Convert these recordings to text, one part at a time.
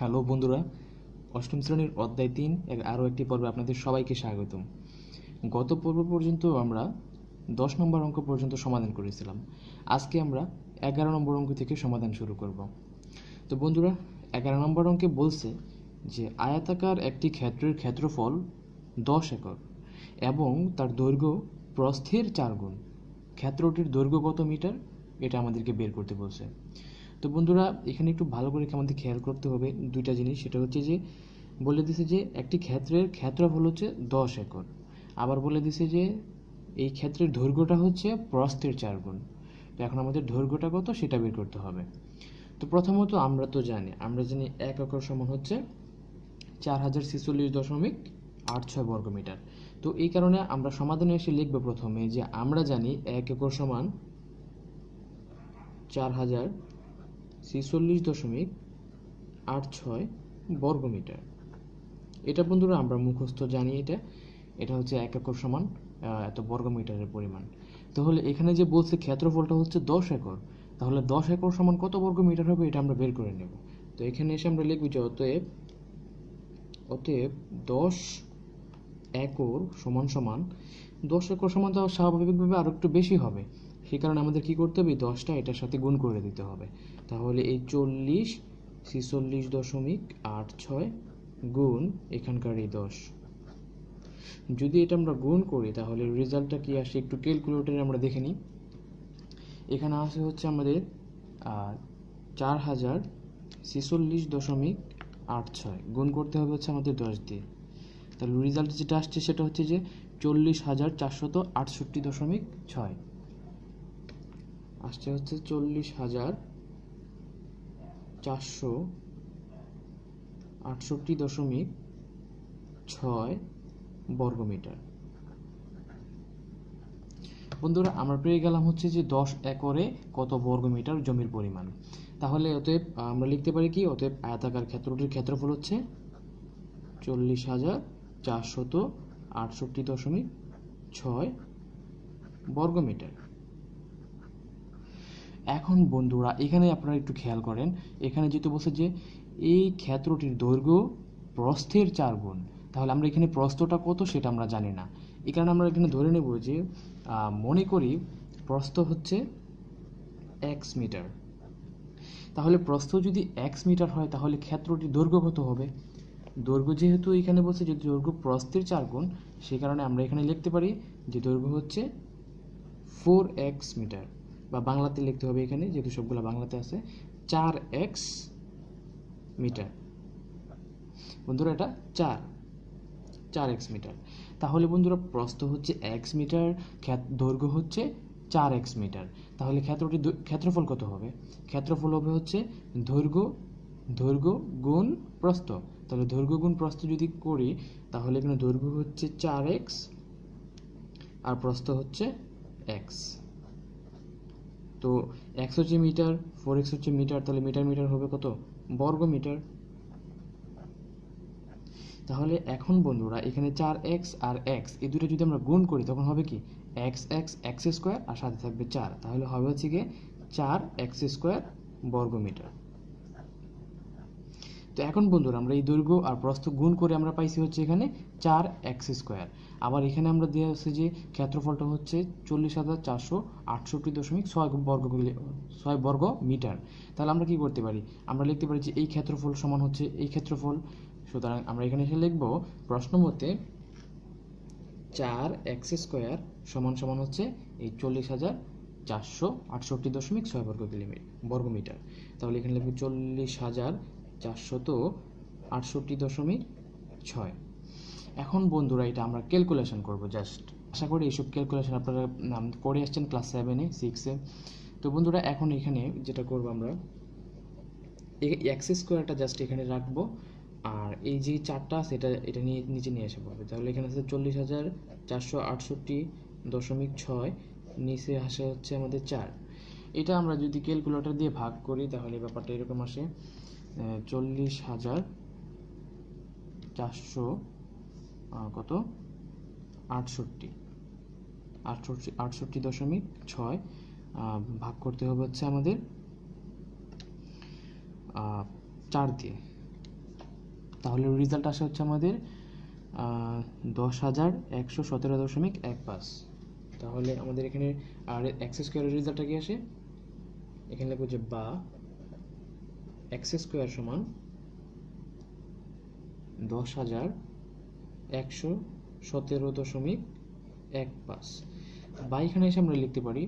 hello বন্ধুরা অষ্টম শ্রেণীর অধ্যায় তিন এর আরও একটি পর্বে আপনাদের সবাইকে স্বাগতম গত পর্ব পর্যন্ত আমরা দশ নম্বর অঙ্ক পর্যন্ত সমাধান করেছিলাম আজকে আমরা এগারো নম্বর অঙ্ক থেকে সমাধান শুরু করব তো বন্ধুরা এগারো নম্বর অঙ্কে বলছে যে আয়াতাকার একটি ক্ষেত্রের ক্ষেত্রফল দশ একর এবং তার দৈর্ঘ্য প্রস্থের চার গুণ ক্ষেত্রটির দৈর্ঘ্য কত মিটার এটা আমাদেরকে বের করতে বলছে তো বন্ধুরা এখানে একটু ভালো করে আমাদের খেয়াল করতে হবে দুইটা জিনিস সেটা হচ্ছে যে বলে দিছে যে একটি ক্ষেত্রের ক্ষেত্রফল হচ্ছে দশ একর আবার বলে দিছে যে এই ক্ষেত্রের দৈর্ঘ্যটা হচ্ছে প্রস্থের চার গুণ তো এখন আমাদের দৈর্ঘ্যটা কত সেটা বের করতে হবে তো প্রথমত আমরা তো জানি আমরা জানি এক একর সমান হচ্ছে চার হাজার ছেচল্লিশ দশমিক আট ছয় বর্গমিটার তো এই কারণে আমরা সমাধানে এসে লিখবো প্রথমে যে আমরা জানি এক একর সমান চার হাজার ছেচল্লিশ দশমিক আট ছয় বর্গমিটার এটা বন্ধুরা আমরা মুখস্থ জানি এটা এটা হচ্ছে এক একর সমান এত বর্গমিটারের পরিমাণ তাহলে এখানে যে বলছে ক্ষেত্রফলটা হচ্ছে দশ একর তাহলে দশ একর সমান কত বর্গমিটার হবে এটা আমরা বের করে নেব তো এখানে এসে আমরা লিখবি যে অতএব অতএব দশ একর সমান সমান দশ একর সমান তো স্বাভাবিকভাবে আরও একটু বেশি হবে সেই কারণে আমাদের কি করতে হবে দশটা এটার সাথে গুণ করে দিতে হবে তাহলে এই চল্লিশ ছিচল্লিশ দশমিক আট ছয় গুণ এখানকার এই দশ যদি এটা আমরা গুণ করি তাহলে রেজাল্টটা কি আসে একটু ক্যালকুলেটারে আমরা দেখে নিই এখানে আসে হচ্ছে আমাদের চার হাজার ছেচল্লিশ দশমিক আট ছয় গুণ করতে হবে হচ্ছে আমাদের দশ দিয়ে তাহলে রেজাল্ট যেটা আসছে সেটা হচ্ছে যে চল্লিশ হাজার চারশত আটষট্টি দশমিক ছয় আসছে হচ্ছে চল্লিশ হাজার চারশো আটষট্টি দশমিক ছয় বর্গমিটার বন্ধুরা আমরা পেয়ে গেলাম হচ্ছে যে দশ একরে কত বর্গমিটার জমির পরিমাণ তাহলে অতএব আমরা লিখতে পারি কি অতএব আয়তাকার ক্ষেত্রটির ক্ষেত্রফল হচ্ছে চল্লিশ হাজার চারশত আটষট্টি দশমিক ছয় বর্গমিটার এখন বন্ধুরা এখানে আপনারা একটু খেয়াল করেন এখানে যেহেতু বলছে যে এই ক্ষেত্রটির দৈর্ঘ্য প্রস্থের চার গুণ তাহলে আমরা এখানে প্রস্থটা কত সেটা আমরা জানি না এই কারণে আমরা এখানে ধরে নেব যে মনে করি প্রস্থ হচ্ছে এক্স মিটার তাহলে প্রস্থ যদি এক্স মিটার হয় তাহলে ক্ষেত্রটির দৈর্ঘ্য কত হবে দৈর্ঘ্য যেহেতু এখানে বলছে যে দৈর্ঘ্য প্রস্থের চার গুণ সে কারণে আমরা এখানে লিখতে পারি যে দৈর্ঘ্য হচ্ছে ফোর এক্স মিটার বা বাংলাতে লিখতে হবে এখানে যেহেতু সবগুলো বাংলাতে আছে চার এক্স মিটার বন্ধুরা এটা চার চার এক্স মিটার তাহলে বন্ধুরা প্রস্থ হচ্ছে এক্স মিটার দৈর্ঘ্য হচ্ছে চার এক্স মিটার তাহলে ক্ষেত্রটি ক্ষেত্রফল কত হবে ক্ষেত্রফল হবে হচ্ছে দৈর্ঘ্য দৈর্ঘ্য গুণ প্রস্থ তাহলে দৈর্ঘ্য গুণ প্রস্থ যদি করি তাহলে এখানে দৈর্ঘ্য হচ্ছে চার এক্স আর প্রস্থ হচ্ছে এক্স তো একশো হচ্ছে মিটার ফোর এক্স হচ্ছে মিটার তাহলে মিটার মিটার হবে কত বর্গ মিটার তাহলে এখন বন্ধুরা এখানে চার এক্স আর এক্স এই দুটো যদি আমরা গুণ করি তখন হবে কি এক্স এক্স এক্স স্কোয়ার আর সাথে থাকবে চার তাহলে হবে হচ্ছে গিয়ে চার এক্স স্কোয়ার বর্গ মিটার তো এখন বন্ধুরা আমরা এই দৈর্ঘ্য আর প্রস্থ গুণ করে আমরা পাইছি হচ্ছে এখানে চার এক্স স্কোয়ার আবার এখানে আমরা দেওয়া আছে যে ক্ষেত্রফলটা হচ্ছে চল্লিশ হাজার চারশো আটষট্টি দশমিক ছয় বর্গ ছয় বর্গ মিটার তাহলে আমরা কি করতে পারি আমরা লিখতে পারি যে এই ক্ষেত্রফল সমান হচ্ছে এই ক্ষেত্রফল সুতরাং আমরা এখানে এসে লিখব প্রশ্ন মতে চার এক্স স্কোয়ার সমান সমান হচ্ছে এই চল্লিশ হাজার চারশো আটষট্টি দশমিক ছয় বর্গ কিলোমিটার মিটার তাহলে এখানে লিখব চল্লিশ হাজার চারশত আটষট্টি দশমিক ছয় এখন বন্ধুরা এটা আমরা ক্যালকুলেশন করব জাস্ট আশা করি এইসব ক্যালকুলেশন আপনারা করে আসছেন ক্লাস সেভেনে সিক্সে তো বন্ধুরা এখন এখানে যেটা করব আমরা এক্স স্কোয়ারটা জাস্ট এখানে রাখবো আর এই যে চারটা সেটা এটা নিয়ে নিচে নিয়ে আসা পড়বে তাহলে এখানে আছে চল্লিশ হাজার চারশো আটষট্টি দশমিক ছয় নিচে আসে হচ্ছে আমাদের চার এটা আমরা যদি ক্যালকুলেটর দিয়ে ভাগ করি তাহলে ব্যাপারটা এরকম আসে চল্লিশ হাজার চারশো কত আটষট্টি আটষট্টি আটষট্টি দশমিক ছয় ভাগ করতে হবে হচ্ছে আমাদের চার দিয়ে তাহলে রেজাল্ট আসে হচ্ছে আমাদের দশ হাজার একশো সতেরো দশমিক এক পাঁচ তাহলে আমাদের এখানে আর এক্স স্কোয়ারের রেজাল্টটা কি আসে এখানে লেখো যে বা এক্স স্কোয়ার সমান দশ হাজার একশো সতেরো দশমিক এক পাঁচ বা এখানে এসে আমরা লিখতে পারি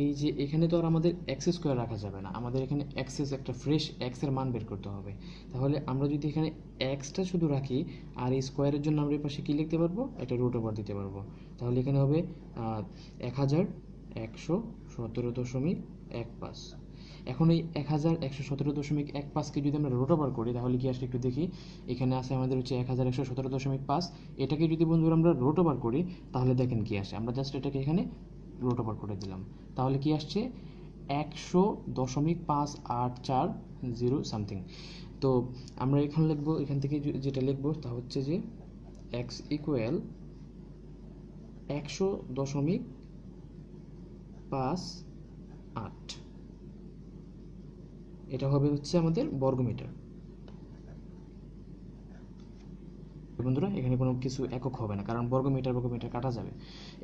এই যে এখানে তো আর আমাদের এক্স স্কোয়ার রাখা যাবে না আমাদের এখানে এক্সেস একটা ফ্রেশ এক্সের মান বের করতে হবে তাহলে আমরা যদি এখানে এক্সটা শুধু রাখি আর এই স্কোয়ারের জন্য আমরা এর পাশে কী লিখতে পারবো একটা রুট ওভার দিতে পারবো তাহলে এখানে হবে এক হাজার একশো সতেরো দশমিক এক পাঁচ এখন এই এক হাজার একশো সতেরো দশমিক এক পাঁচকে যদি আমরা রোট ওভার করি তাহলে কি আসলে একটু দেখি এখানে আছে আমাদের হচ্ছে এক হাজার একশো সতেরো দশমিক পাঁচ এটাকে যদি বন্ধুরা আমরা রোট ওভার করি তাহলে দেখেন কি আসে আমরা জাস্ট এটাকে এখানে রোট ওভার করে দিলাম তাহলে কি আসছে একশো দশমিক পাঁচ আট চার জিরো সামথিং তো আমরা এখানে লিখব এখান থেকে যেটা লিখব তা হচ্ছে যে এক্স ইকুয়াল একশো দশমিক পাঁচ আট এটা হবে হচ্ছে আমাদের বর্গমিটার বন্ধুরা এখানে কোনো কিছু একক হবে না কারণ বর্গমিটার বর্গমিটার কাটা যাবে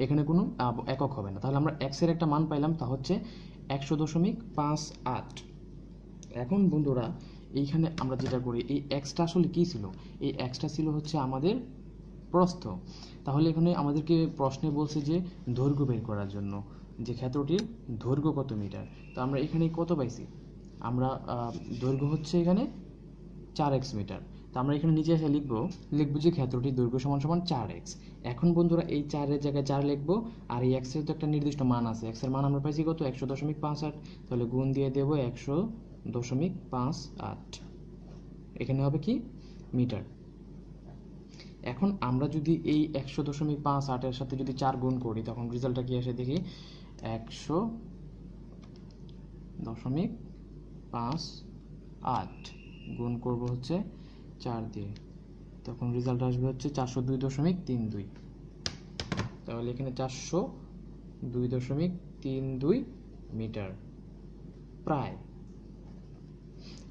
এখানে কোনো একক হবে না তাহলে আমরা এক্সের একটা মান পাইলাম তা হচ্ছে একশো দশমিক পাঁচ আট এখন বন্ধুরা এইখানে আমরা যেটা করি এই এক্সটা আসলে কী ছিল এই এক্সটা ছিল হচ্ছে আমাদের প্রস্থ তাহলে এখানে আমাদেরকে প্রশ্নে বলছে যে দৈর্ঘ্য বের করার জন্য যে ক্ষেত্রটির দৈর্ঘ্য কত মিটার তো আমরা এখানে কত পাইছি আমরা দৈর্ঘ্য হচ্ছে এখানে চার এক্স মিটার তো আমরা এখানে নিচে এসে লিখবো লিখবো যে ক্ষেত্রটি দৈর্ঘ্য সমান সমান চার এক্স এখন বন্ধুরা এই চারের জায়গায় চার লিখবো আর এই এক্সের তো একটা নির্দিষ্ট মান আছে এক্সের মান আমরা পাইছি কত একশো দশমিক পাঁচ আট তাহলে গুণ দিয়ে দেবো একশো দশমিক পাঁচ আট এখানে হবে কি মিটার এখন আমরা যদি এই একশো দশমিক পাঁচ আটের সাথে যদি চার গুণ করি তখন রেজাল্টটা কি আসে দেখি একশো দশমিক পাঁচ আট গুণ করব হচ্ছে চার দিয়ে তখন রেজাল্ট আসবে হচ্ছে চারশো দুই দশমিক তিন দুই তাহলে এখানে চারশো দুই দশমিক তিন দুই মিটার প্রায়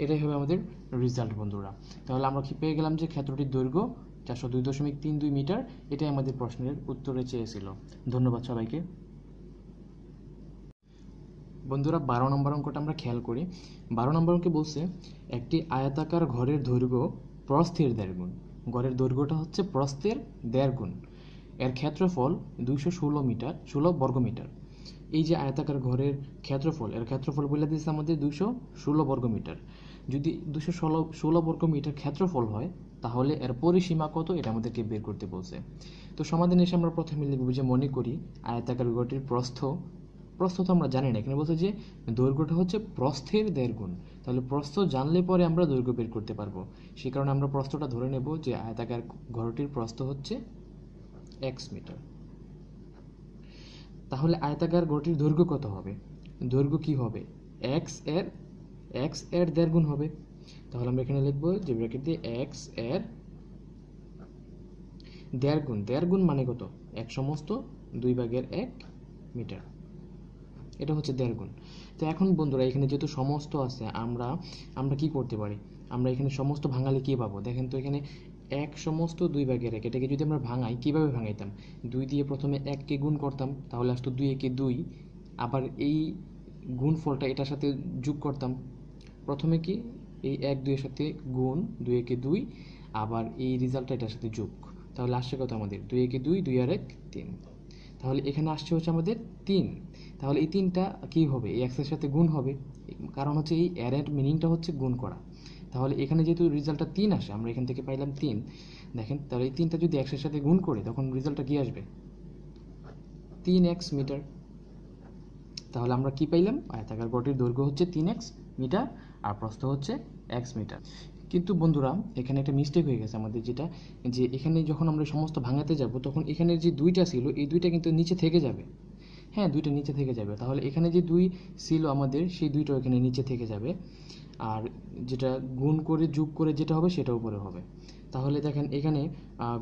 এটাই হবে আমাদের রেজাল্ট বন্ধুরা তাহলে আমরা কি পেয়ে গেলাম যে ক্ষেত্রটির দৈর্ঘ্য চারশো দুই দশমিক তিন দুই মিটার এটাই আমাদের প্রশ্নের উত্তরে চেয়েছিল ধন্যবাদ সবাইকে বন্ধুরা বারো নম্বর অঙ্কটা আমরা খেয়াল করি বারো নম্বর অঙ্কে বলছে একটি আয়তাকার ঘরের দৈর্ঘ্য প্রস্থের দেড় গুণ ঘরের দৈর্ঘ্যটা হচ্ছে প্রস্থের দেড় গুণ এর ক্ষেত্রফল দুইশো ষোলো মিটার ষোলো বর্গমিটার এই যে আয়তাকার ঘরের ক্ষেত্রফল এর ক্ষেত্রফল বলে দিয়েছে আমাদের দুইশো ষোলো বর্গমিটার যদি দুশো ষোলো ষোলো বর্গ মিটার ক্ষেত্রফল হয় তাহলে এর পরিসীমা কত এটা আমাদেরকে বের করতে বলছে তো সমাধান এসে আমরা প্রথমে লিখব যে মনে করি আয়তাকার ঘরটির প্রস্থ প্রস্থ তো আমরা জানি না এখানে বলছে যে দৈর্ঘ্যটা হচ্ছে প্রস্থের দেড় গুণ তাহলে প্রস্থ জানলে পরে আমরা দৈর্ঘ্য বের করতে পারবো সে কারণে আমরা প্রস্থটা ধরে নেব যে আয়তাকার ঘরটির প্রস্থ হচ্ছে এক্স মিটার তাহলে আয়তাকার ঘরটির দৈর্ঘ্য কত হবে দৈর্ঘ্য কি হবে এক্স এর এক্স এর দেড় গুণ হবে তাহলে আমরা এখানে লিখবো যে ব্র্যাকেট দিয়ে এক্স এর দেড় গুণ দেড় গুণ মানে কত এক সমস্ত দুই ভাগের এক মিটার এটা হচ্ছে দেড় গুণ তো এখন বন্ধুরা এখানে যেহেতু সমস্ত আছে আমরা আমরা কি করতে পারি আমরা এখানে সমস্ত ভাঙালে কী পাবো দেখেন তো এখানে এক সমস্ত দুই ভাগের এক এটাকে যদি আমরা ভাঙাই কীভাবে ভাঙাইতাম দুই দিয়ে প্রথমে এককে গুণ করতাম তাহলে আসতো দুই একে দুই আবার এই গুণফলটা এটার সাথে যোগ করতাম প্রথমে কি এই এক দুইয়ের সাথে গুণ দুই একে দুই আবার এই রেজাল্টটা এটার সাথে যোগ তাহলে আসছে কত আমাদের দুই একে দুই দুই আর এক তিন তাহলে এখানে আসছে হচ্ছে আমাদের তিন তাহলে এই তিনটা কি হবে এই এক্সের সাথে গুণ হবে কারণ হচ্ছে এই অ্যারের মিনিংটা হচ্ছে গুণ করা তাহলে এখানে যেহেতু রেজাল্টটা তিন আসে আমরা এখান থেকে পাইলাম তিন দেখেন তাহলে এই তিনটা যদি এক্সের সাথে গুণ করে তখন রেজাল্টটা কী আসবে তিন এক্স মিটার তাহলে আমরা কি পাইলাম আয়তাকার বটির দৈর্ঘ্য হচ্ছে তিন এক্স মিটার আর প্রস্থ হচ্ছে এক্স মিটার কিন্তু বন্ধুরা এখানে একটা মিস্টেক হয়ে গেছে আমাদের যেটা যে এখানে যখন আমরা সমস্ত ভাঙাতে যাব তখন এখানের যে দুইটা ছিল এই দুইটা কিন্তু নিচে থেকে যাবে হ্যাঁ দুইটা নিচে থেকে যাবে তাহলে এখানে যে দুই ছিল আমাদের সেই দুইটা এখানে নিচে থেকে যাবে আর যেটা গুণ করে যোগ করে যেটা হবে সেটা উপরে হবে তাহলে দেখেন এখানে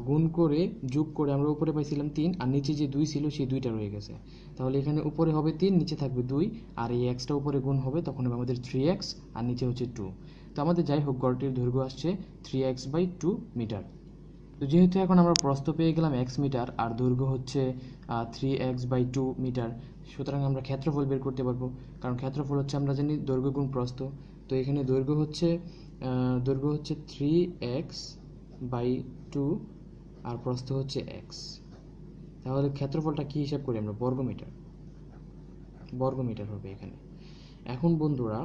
গুণ করে যোগ করে আমরা উপরে পাইছিলাম তিন আর নিচে যে দুই ছিল সেই দুইটা রয়ে গেছে তাহলে এখানে উপরে হবে তিন নিচে থাকবে দুই আর এই এক্সটা উপরে গুণ হবে তখন হবে আমাদের থ্রি এক্স আর নিচে হচ্ছে টু তো আমাদের যাই হোক গড়টির দৈর্ঘ্য আসছে three x by two metre তো যেহেতু এখন আমরা প্রস্থ পেয়ে গেলাম এক্স মিটার আর দৈর্ঘ্য হচ্ছে three x by two metre সুতরাং আমরা ক্ষেত্রফল বের করতে পারবো কারণ ক্ষেত্রফল হচ্ছে আমরা জানি দৈর্ঘ্য গুণ প্রস্থ তো এখানে দৈর্ঘ্য হচ্ছে দৈর্ঘ্য হচ্ছে থ্রি এক্স বাই টু আর প্রস্থ হচ্ছে এক্স তাহলে ক্ষেত্রফলটা কী হিসাব করি আমরা বর্গমিটার বর্গমিটার হবে এখানে এখন বন্ধুরা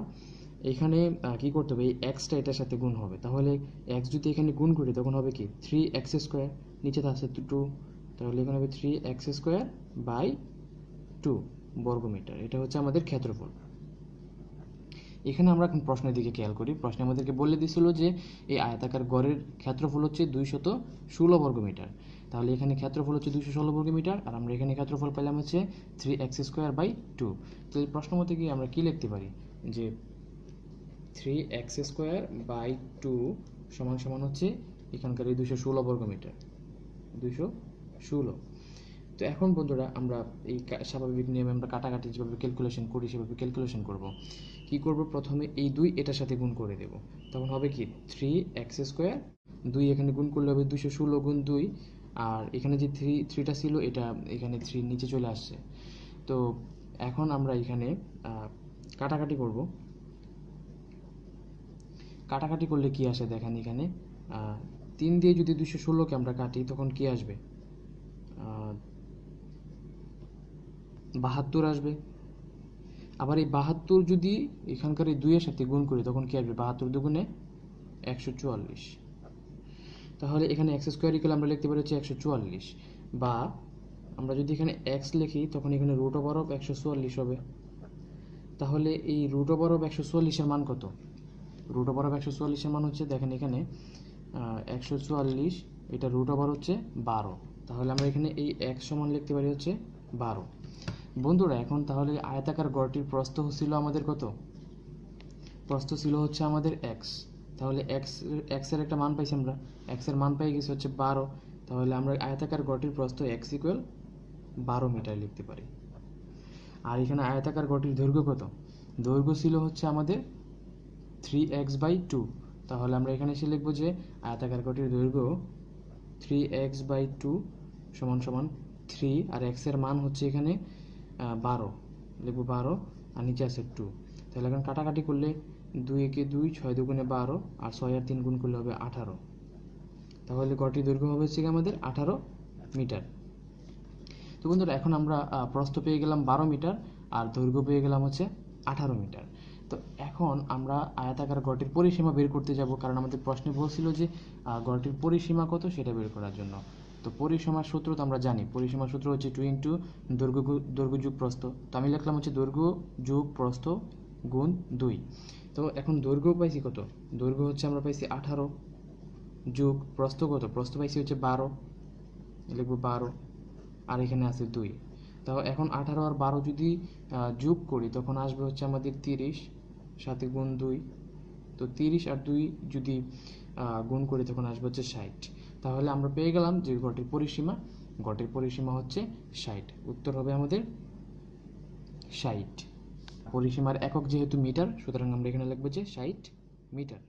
এখানে কী করতে হবে এই এক্সটা এটার সাথে গুণ হবে তাহলে এক্স যদি এখানে গুণ করি তখন হবে কি থ্রি এক্স স্কোয়ার নিচে আছে টু তাহলে এখানে হবে three x square by two বর্গমিটার এটা হচ্ছে আমাদের ক্ষেত্রফল এখানে আমরা এখন প্রশ্নের দিকে খেয়াল করি প্রশ্নে আমাদেরকে বলে দিয়েছিল যে এই আয়তাকার গড়ের ক্ষেত্রফল হচ্ছে দুইশত ষোলো বর্গমিটার তাহলে এখানে ক্ষেত্রফল হচ্ছে দুইশো ষোলো বর্গমিটার আর আমরা এখানে ক্ষেত্রফল পেলাম হচ্ছে three x square by two তো এই প্রশ্ন মতে কি আমরা কী লিখতে পারি যে three x square by two সমান সমান হচ্ছে এখানকার এই দুশো ষোলো বর্গমিটার দুশো ষোলো তো এখন বন্ধুরা আমরা এই স্বাভাবিক নিয়মে আমরা কাটাকাটি যেভাবে ক্যালকুলেশন করি সেভাবে ক্যালকুলেশন করব কি করব প্রথমে এই দুই এটার সাথে গুণ করে দেব তখন হবে কি থ্রি এক্স স্কোয়ার দুই এখানে গুণ করলে হবে দুশো ষোলো গুণ দুই আর এখানে যে থ্রি থ্রিটা ছিল এটা এখানে থ্রি নিচে চলে আসছে তো এখন আমরা এখানে কাটাকাটি করবো কাটাকাটি করলে কি আসে দেখেন এখানে তিন দিয়ে যদি দুশো ষোলোকে আমরা কাটি তখন কি আসবে বাহাত্তর আসবে আবার এই বাহাত্তর যদি এখানকার এই দুইয়ের সাথে গুণ করি তখন কি আসবে বাহাত্তর দুগুণে একশো চুয়াল্লিশ তাহলে এখানে এক্স স্কোয়ার ইকুয়াল আমরা লিখতে পারি হচ্ছে একশো চুয়াল্লিশ বা আমরা যদি এখানে এক্স লিখি তখন এখানে রুট ওভার অফ একশো চুয়াল্লিশ হবে তাহলে এই রুট ওভার অফ একশো চুয়াল্লিশের মান কত রুট ওভার অফ একশো চুয়াল্লিশের মান হচ্ছে দেখেন এখানে একশো চুয়াল্লিশ এটা রুট ওভার হচ্ছে বারো তাহলে আমরা এখানে এই এক সমান লিখতে পারি হচ্ছে বারো বন্ধুরা এখন তাহলে আয়তাকার গড়টির প্রস্থ ছিল আমাদের কত প্রস্থ ছিল হচ্ছে আমাদের এক্স তাহলে এক্স এক্সের একটা মান পাইছি আমরা এক্সের মান পাই গেছি হচ্ছে বারো তাহলে আমরা আয়তাকার গড়টির প্রস্থ এক্স ইকুয়াল বারো মিটার লিখতে পারি আর এখানে আয়তাকার গড়টির দৈর্ঘ্য কত দৈর্ঘ্য ছিল হচ্ছে আমাদের থ্রি এক্স বাই টু তাহলে আমরা এখানে এসে লিখবো যে আয়তাকার কটির দৈর্ঘ্য থ্রি এক্স বাই টু সমান সমান থ্রি আর এক্সের মান হচ্ছে এখানে বারো লিখবো বারো আর নিচে আছে টু তাহলে এখন কাটাকাটি করলে দুই একে দুই ছয় দুগুণে বারো আর ছয় আর তিন গুণ করলে হবে আঠারো তাহলে গটির দৈর্ঘ্য হবে হচ্ছে আমাদের আঠারো মিটার তো বন্ধুরা এখন আমরা প্রস্থ পেয়ে গেলাম বারো মিটার আর দৈর্ঘ্য পেয়ে গেলাম হচ্ছে আঠারো মিটার তো এখন আমরা আয়তাকার গড়টির পরিসীমা বের করতে যাব কারণ আমাদের প্রশ্নে বলছিল যে গড়টির পরিসীমা কত সেটা বের করার জন্য তো পরিসীমার সূত্র তো আমরা জানি পরিসীমার সূত্র হচ্ছে টু ইন্টু দৈর্ঘ্য দৈর্ঘ্য যুগ প্রস্থ তো আমি লিখলাম হচ্ছে দৈর্ঘ্য যুগ প্রস্থ গুণ দুই তো এখন দৈর্ঘ্য পাইছি কত দৈর্ঘ্য হচ্ছে আমরা পাইছি আঠারো যুগ প্রস্থ কত প্রস্থ পাইছি হচ্ছে বারো লিখবো বারো আর এখানে আছে দুই তো এখন আঠারো আর বারো যদি যোগ করি তখন আসবে হচ্ছে আমাদের তিরিশ সাথে গুণ দুই তো তিরিশ আর দুই যদি গুণ করি তখন আসবে হচ্ছে ষাট তাহলে আমরা পেয়ে গেলাম যে গটের পরিসীমা গটের পরিসীমা হচ্ছে ষাট উত্তর হবে আমাদের ষাট পরিসীমার একক যেহেতু মিটার সুতরাং আমরা এখানে লিখবো যে ষাট মিটার